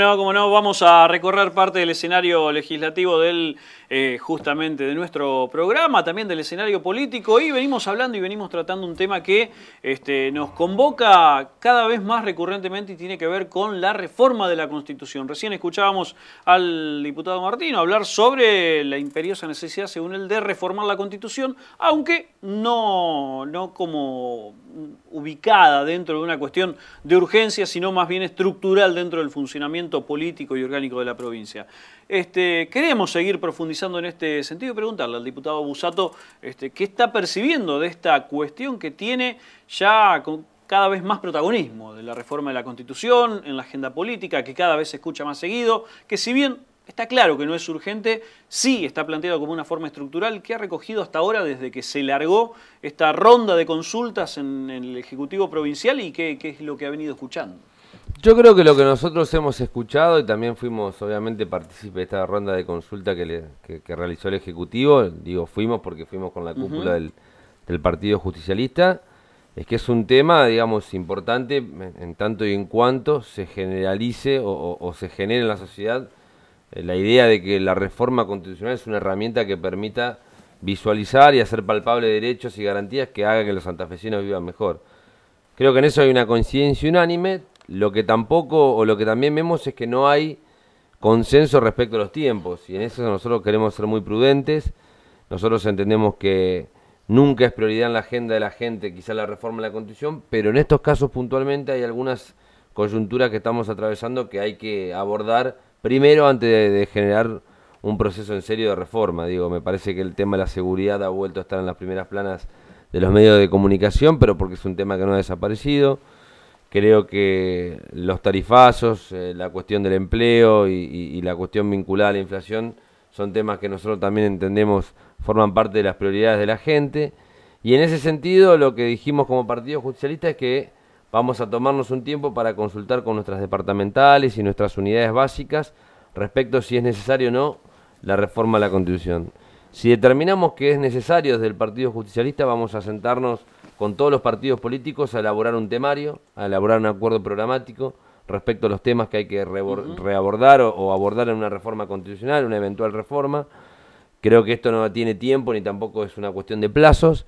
Bueno, como no, vamos a recorrer parte del escenario legislativo del, eh, justamente de nuestro programa, también del escenario político, y venimos hablando y venimos tratando un tema que este, nos convoca cada vez más recurrentemente y tiene que ver con la reforma de la Constitución. Recién escuchábamos al diputado Martino hablar sobre la imperiosa necesidad, según él, de reformar la Constitución, aunque no, no como ubicada dentro de una cuestión de urgencia, sino más bien estructural dentro del funcionamiento político y orgánico de la provincia. Este, queremos seguir profundizando en este sentido y preguntarle al diputado Busato este, qué está percibiendo de esta cuestión que tiene ya con cada vez más protagonismo de la reforma de la Constitución, en la agenda política, que cada vez se escucha más seguido, que si bien Está claro que no es urgente, sí está planteado como una forma estructural que ha recogido hasta ahora desde que se largó esta ronda de consultas en, el Ejecutivo Provincial y qué es lo que ha venido escuchando. Yo creo que lo que nosotros hemos escuchado y también fuimos, obviamente, partícipes de esta ronda de consulta que, le, realizó el Ejecutivo, digo fuimos porque fuimos con la cúpula del, Partido Justicialista, es que es un tema, digamos, importante en tanto y en cuanto se generalice o, se genere en la sociedad eh, la idea de que la reforma constitucional es una herramienta que permita visualizar y hacer palpable derechos y garantías que hagan que los santafesinos vivan mejor. Creo que en eso hay una conciencia unánime, lo que tampoco, o lo que también vemos es que no hay consenso respecto a los tiempos, y en eso nosotros queremos ser muy prudentes. Nosotros entendemos que nunca es prioridad en la agenda de la gente, quizá la reforma de la Constitución, pero en estos casos puntualmente hay algunas coyunturas que estamos atravesando que hay que abordar primero antes de, generar un proceso en serio de reforma. Digo, me parece que el tema de la seguridad ha vuelto a estar en las primeras planas de los medios de comunicación, pero porque es un tema que no ha desaparecido creo que los tarifazos, eh, la cuestión del empleo y, la cuestión vinculada a la inflación son temas que nosotros también entendemos forman parte de las prioridades de la gente. Y en ese sentido, lo que dijimos como Partido Justicialista es que vamos a tomarnos un tiempo para consultar con nuestras departamentales y nuestras unidades básicas respecto si es necesario o no la reforma a la Constitución. Si determinamos que es necesario desde el Partido Justicialista, vamos a sentarnos con todos los partidos políticos a elaborar un temario, a elaborar un acuerdo programático respecto a los temas que hay que reabordar o, abordar en una reforma constitucional, una eventual reforma. Creo que esto no tiene tiempo ni tampoco es una cuestión de plazos.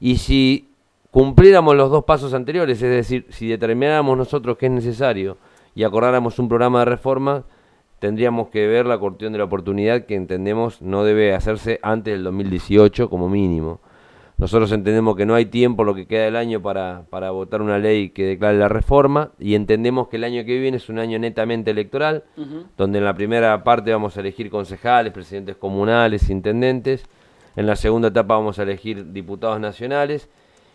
Y si cumpliéramos los dos pasos anteriores, es decir, si determináramos nosotros que es necesario y acordáramos un programa de reforma, tendríamos que ver la cuestión de la oportunidad que entendemos no debe hacerse antes del 2018 como mínimo. Nosotros entendemos que no hay tiempo, lo que queda del año, para, votar una ley que declare la reforma y entendemos que el año que viene es un año netamente electoral, donde en la primera parte vamos a elegir concejales, presidentes comunales, intendentes, en la segunda etapa vamos a elegir diputados nacionales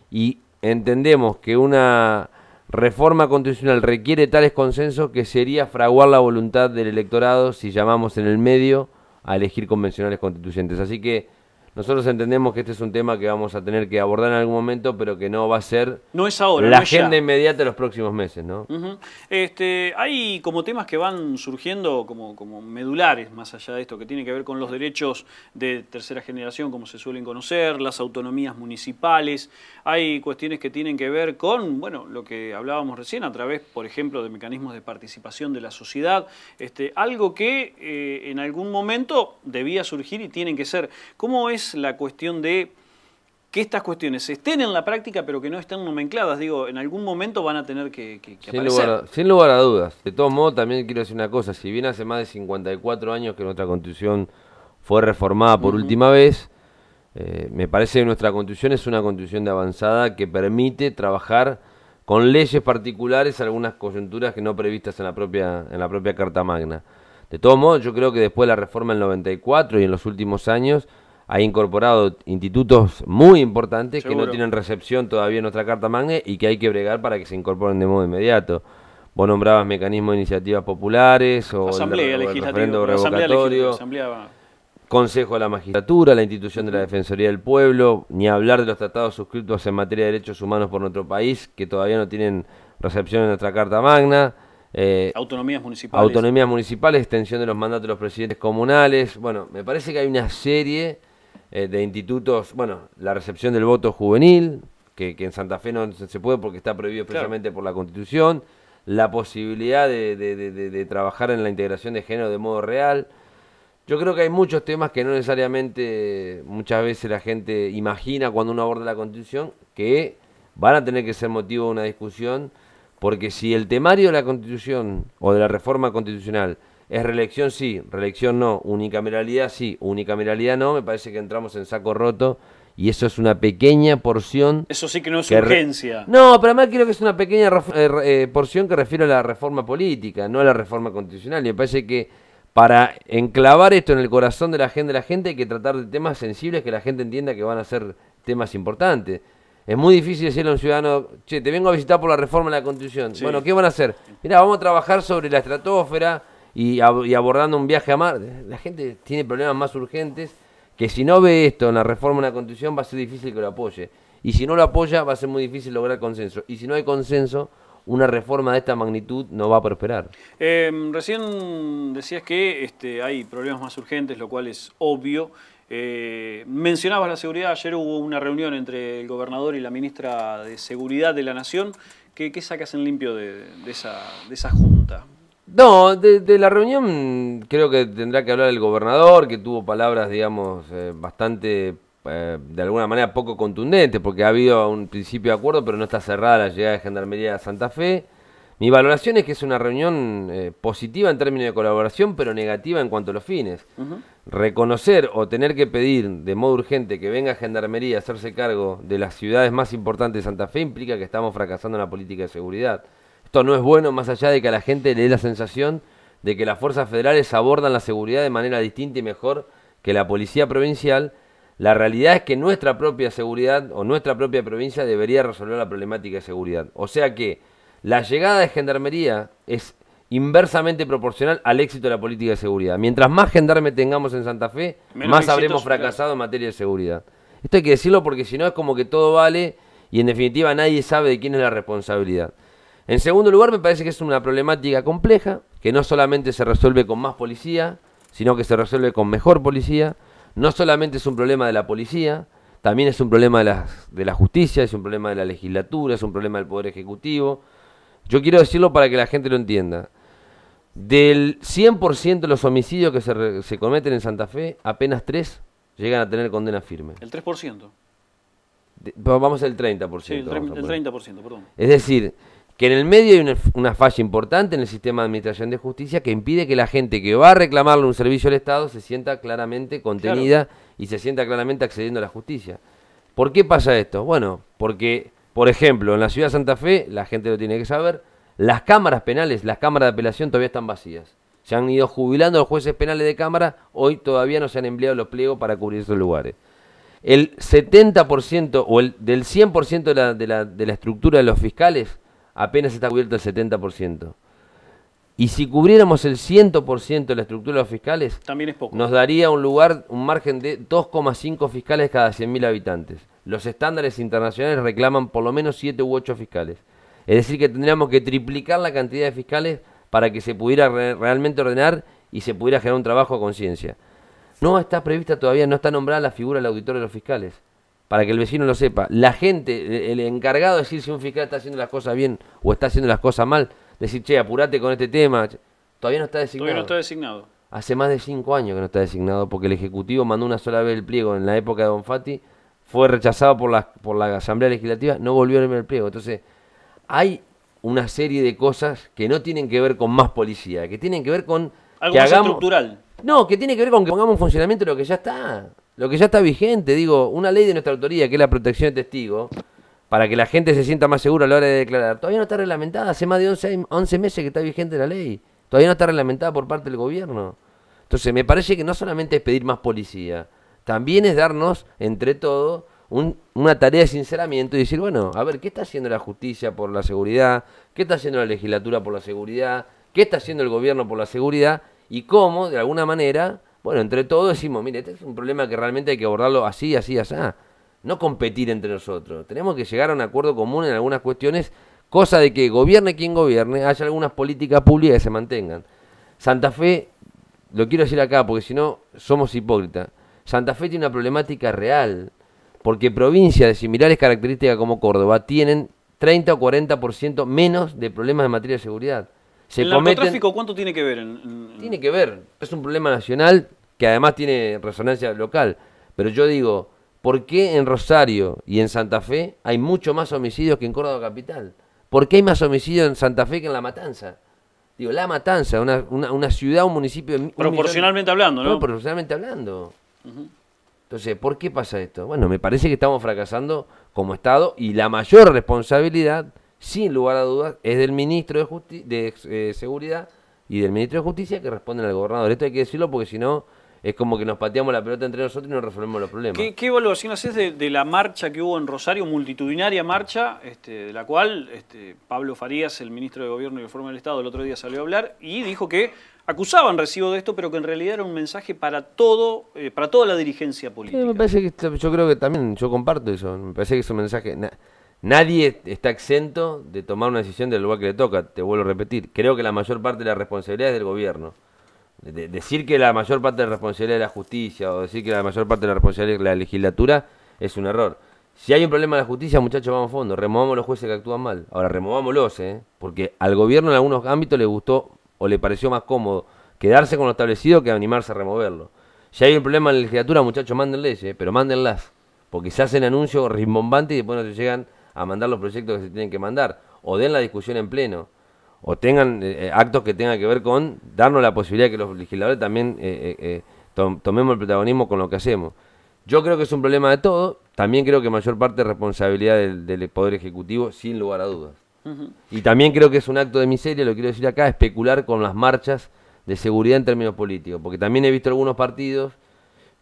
y entendemos que una reforma constitucional requiere tales consensos que sería fraguar la voluntad del electorado si llamamos en el medio a elegir convencionales constituyentes. Así que nosotros entendemos que este es un tema que vamos a tener que abordar en algún momento, pero que no va a ser la agenda inmediata de los próximos meses. ¿no? este, hay como temas que van surgiendo como, como medulares, más allá de esto, que tiene que ver con los derechos de tercera generación, como se suelen conocer, las autonomías municipales. Hay cuestiones que tienen que ver con bueno, lo que hablábamos recién, a través, por ejemplo, de mecanismos de participación de la sociedad. Este, algo que eh, en algún momento debía surgir y tienen que ser. ¿Cómo es la cuestión de que estas cuestiones estén en la práctica, pero que no estén nomencladas. Digo, en algún momento van a tener que, sin aparecer. Lugar a, sin lugar a dudas. De todo modo también quiero decir una cosa. Si bien hace más de 54 años que nuestra constitución fue reformada por última vez, eh, me parece que nuestra constitución es una constitución de avanzada que permite trabajar con leyes particulares algunas coyunturas que no previstas en la propia, en la propia Carta Magna. De todo modo yo creo que después de la reforma del 94 y en los últimos años ha incorporado institutos muy importantes que no tienen recepción todavía en nuestra carta magna y que hay que bregar para que se incorporen de modo inmediato. Vos nombrabas mecanismos de iniciativas populares o asamblea legislativa. Consejo de la Magistratura, la institución de la Defensoría del Pueblo, ni hablar de los tratados suscritos en materia de derechos humanos por nuestro país, que todavía no tienen recepción en nuestra Carta Magna. Eh, autonomías municipales. Autonomías municipales, extensión de los mandatos de los presidentes comunales. Bueno, me parece que hay una serie eh, de institutos, bueno, la recepción del voto juvenil, que, que en Santa Fe no se puede porque está prohibido precisamente por la Constitución, la posibilidad de, de, trabajar en la integración de género de modo real. Yo creo que hay muchos temas que no necesariamente muchas veces la gente imagina cuando uno aborda la Constitución, que van a tener que ser motivo de una discusión, porque si el temario de la Constitución o de la reforma constitucional es reelección sí, reelección no, unicameralidad sí, unicameralidad no, me parece que entramos en saco roto y eso es una pequeña porción. Eso sí que no es urgencia. No, pero además creo que es una pequeña eh, eh, porción que refiere a la reforma política, no a la reforma constitucional. Y me parece que para enclavar esto en el corazón de la gente, de la gente hay que tratar de temas sensibles que la gente entienda que van a ser temas importantes. Es muy difícil decirle a un ciudadano, che, te vengo a visitar por la reforma de la Constitución. Bueno, ¿qué van a hacer? Mira, vamos a trabajar sobre la estratosfera, y, abordando un viaje a mar, La gente tiene problemas más urgentes que si no ve esto en la reforma de la constitución va a ser difícil que lo apoye. Y si no lo apoya va a ser muy difícil lograr consenso. Y si no hay consenso, una reforma de esta magnitud no va a prosperar. Em, recién decías que este, hay problemas más urgentes, lo cual es obvio. Eh, mencionabas la seguridad, ayer hubo una reunión entre el gobernador y la ministra de Seguridad de la Nación. ¿Qué, sacas en limpio esa, de esa junta? No, de, la reunión creo que tendrá que hablar el gobernador, que tuvo palabras, digamos, eh, bastante, eh, de alguna manera, poco contundentes, porque ha habido un principio de acuerdo, pero no está cerrada la llegada de Gendarmería a Santa Fe. Mi valoración es que es una reunión eh, positiva en términos de colaboración, pero negativa en cuanto a los fines. Reconocer o tener que pedir de modo urgente que venga Gendarmería a hacerse cargo de las ciudades más importantes de Santa Fe implica que estamos fracasando en la política de seguridad no es bueno más allá de que a la gente le dé la sensación de que las fuerzas federales abordan la seguridad de manera distinta y mejor que la policía provincial. La realidad es que nuestra propia seguridad o nuestra propia provincia debería resolver la problemática de seguridad. O sea que la llegada de gendarmería es inversamente proporcional al éxito de la política de seguridad. Mientras más gendarme tengamos en Santa Fe, más habremos fracasado en materia de seguridad. Esto hay que decirlo porque si no es como que todo vale y en definitiva nadie sabe de quién es la responsabilidad. En segundo lugar, me parece que es una problemática compleja, que no solamente se resuelve con más policía, sino que se resuelve con mejor policía. No solamente es un problema de la policía, también es un problema de la, justicia, es un problema de la legislatura, es un problema del Poder Ejecutivo. Yo quiero decirlo para que la gente lo entienda. Del 100% de los homicidios que se, cometen en Santa Fe, apenas 3 llegan a tener condena firme. El 3%. vamos al 30%. Sí, el 30%, perdón. Es decir, que en el medio hay una, falla importante en el sistema de administración de justicia que impide que la gente que va a reclamarle un servicio al Estado se sienta claramente contenida y se sienta claramente accediendo a la justicia. ¿Por qué pasa esto? Bueno, porque, por ejemplo, en la ciudad de Santa Fe, la gente lo tiene que saber, las cámaras penales, las cámaras de apelación todavía están vacías. Se han ido jubilando los jueces penales de cámara, hoy todavía no se han empleado los pliegos para cubrir esos lugares el 70% o el, del 100% de la, de la estructura de los fiscales apenas está cubierto el 70%. Y si cubriéramos el 100% de la estructura de los fiscales, También es poco. nos daría un lugar, un margen de 2,5 fiscales cada 100.000 habitantes. Los estándares internacionales reclaman por lo menos 7 u 8 fiscales. Es decir, que tendríamos que triplicar la cantidad de fiscales para que se pudiera realmente ordenar y se pudiera generar un trabajo a conciencia. No está prevista todavía, no está nombrada la figura del auditor de los fiscales para que el vecino lo sepa, la gente, el encargado de decir si un fiscal está haciendo las cosas bien o está haciendo las cosas mal, decir, che, apurate con este tema, todavía no está designado. Todavía no está designado. Hace más de cinco años que no está designado porque el Ejecutivo mandó una sola vez el pliego en la época de Don Fati, fue rechazado por la, por la Asamblea Legislativa, no volvió a el pliego. Entonces, hay una serie de cosas que no tienen que ver con más policía, que tienen que ver con... Algo que más estructural. No, que tiene que ver con que pongamos en funcionamiento lo que ya está lo que ya está vigente, digo, una ley de nuestra autoría, que es la protección de testigos, para que la gente se sienta más segura a la hora de declarar, todavía no está reglamentada, hace más de 11, 11 meses que está vigente la ley, todavía no está reglamentada por parte del gobierno. Entonces, me parece que no solamente es pedir más policía, también es darnos, entre todo, una tarea de sinceramiento y decir, bueno, a ver, ¿qué está haciendo la justicia por la seguridad? ¿Qué está haciendo la legislatura por la seguridad? ¿Qué está haciendo el gobierno por la seguridad? Y cómo, de alguna manera, bueno, entre todos decimos, mire, este es un problema que realmente hay que abordarlo así, así, así. Ah, no competir entre nosotros. Tenemos que llegar a un acuerdo común en algunas cuestiones, cosa de que gobierne quien gobierne, haya algunas políticas públicas que se mantengan. Santa Fe, lo quiero decir acá, porque si no, somos hipócritas. Santa Fe tiene una problemática real, porque provincias de similares características como Córdoba tienen 30 o 40% menos de problemas de materia de seguridad. ¿El cuánto tiene que ver? Tiene que ver. Es un problema nacional que además tiene resonancia local. Pero yo digo, ¿por qué en Rosario y en Santa Fe hay mucho más homicidios que en Córdoba Capital? ¿Por qué hay más homicidios en Santa Fe que en La Matanza? Digo, La Matanza, una, una, ciudad, un municipio... Proporcionalmente hablando, ¿no? Proporcionalmente hablando. Entonces, ¿por qué pasa esto? Bueno, me parece que estamos fracasando como Estado y la mayor responsabilidad, sin lugar a dudas, es del ministro de, de eh, Seguridad y del ministro de Justicia que responden al gobernador. Esto hay que decirlo porque si no es como que nos pateamos la pelota entre nosotros y no resolvemos los problemas. ¿Qué, evaluación haces de, la marcha que hubo en Rosario, multitudinaria marcha, este, de la cual este, Pablo Farías, el ministro de Gobierno y Reforma del Estado, el otro día salió a hablar y dijo que acusaban recibo de esto, pero que en realidad era un mensaje para todo, eh, para toda la dirigencia política. me parece que yo creo que también, yo comparto eso, me parece que es un mensaje... nadie está exento de tomar una decisión del lugar que le toca, te vuelvo a repetir. Creo que la mayor parte de la responsabilidad es del gobierno decir que la mayor parte de la responsabilidad de la justicia o decir que la mayor parte de la responsabilidad es la legislatura es un error. Si hay un problema en la justicia, muchachos, vamos a fondo. Removamos los jueces que actúan mal. Ahora, removámoslos, ¿eh? Porque al gobierno en algunos ámbitos le gustó o le pareció más cómodo quedarse con lo establecido que animarse a removerlo. Si hay un problema en la legislatura, muchachos, manden leyes, ¿eh? pero mándenlas. Porque se hacen anuncios rimbombantes y después no se llegan a mandar los proyectos que se tienen que mandar. O den la discusión en pleno o tengan eh, eh, actos que tengan que ver con darnos la posibilidad de que los legisladores también eh, tomemos el protagonismo con lo que hacemos. Yo creo que es un problema de todo, también creo que mayor parte es responsabilidad del, Poder Ejecutivo, sin lugar a dudas. Y también creo que es un acto de miseria, lo quiero decir acá, especular con las marchas de seguridad en términos políticos, porque también he visto algunos partidos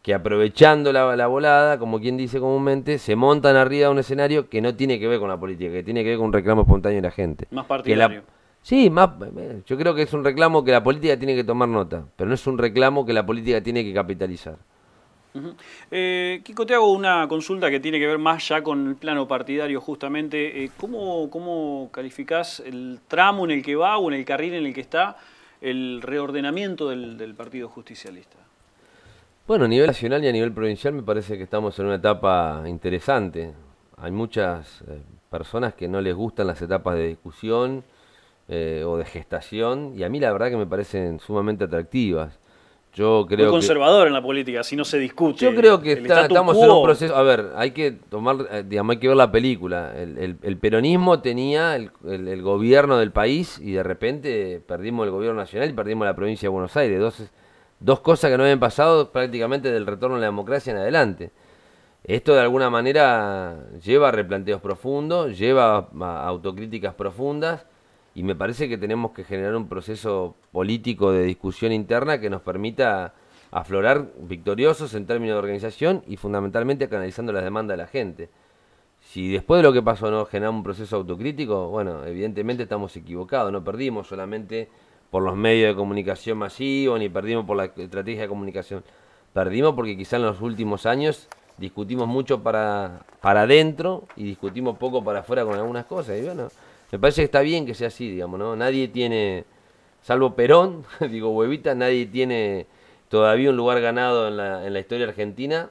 que aprovechando la, volada, como quien dice comúnmente, se montan arriba de un escenario que no tiene que ver con la política, que tiene que ver con un reclamo espontáneo de la gente. Más partidario. Sí, más, eh, yo creo que es un reclamo que la política tiene que tomar nota, pero no es un reclamo que la política tiene que capitalizar. Eh, Kiko, te hago una consulta que tiene que ver más ya con el plano partidario justamente. Eh, ¿cómo, ¿Cómo calificás el tramo en el que va o en el carril en el que está el reordenamiento del, Partido Justicialista? Bueno, a nivel nacional y a nivel provincial me parece que estamos en una etapa interesante. Hay muchas personas que no les gustan las etapas de discusión eh, o de gestación, y a mí la verdad que me parecen sumamente atractivas. Yo creo conservador en la política, si no se discute. Yo creo que está, estamos en un proceso. A ver, hay que tomar, eh, digamos, hay que ver la película. El, peronismo tenía el, gobierno del país y de repente perdimos el gobierno nacional y perdimos la provincia de Buenos Aires. Dos, dos cosas que no habían pasado prácticamente del retorno a la democracia en adelante. Esto de alguna manera lleva a replanteos profundos, lleva a autocríticas profundas y me parece que tenemos que generar un proceso político de discusión interna que nos permita aflorar victoriosos en términos de organización y fundamentalmente canalizando las demandas de la gente. Si después de lo que pasó no generamos un proceso autocrítico, bueno, evidentemente estamos equivocados, no perdimos solamente por los medios de comunicación masivos ni perdimos por la estrategia de comunicación. Perdimos porque quizás en los últimos años discutimos mucho para para adentro y discutimos poco para afuera con algunas cosas y bueno, me parece que está bien que sea así, digamos, ¿no? Nadie tiene, salvo Perón, digo huevita, nadie tiene todavía un lugar ganado en la, en la historia argentina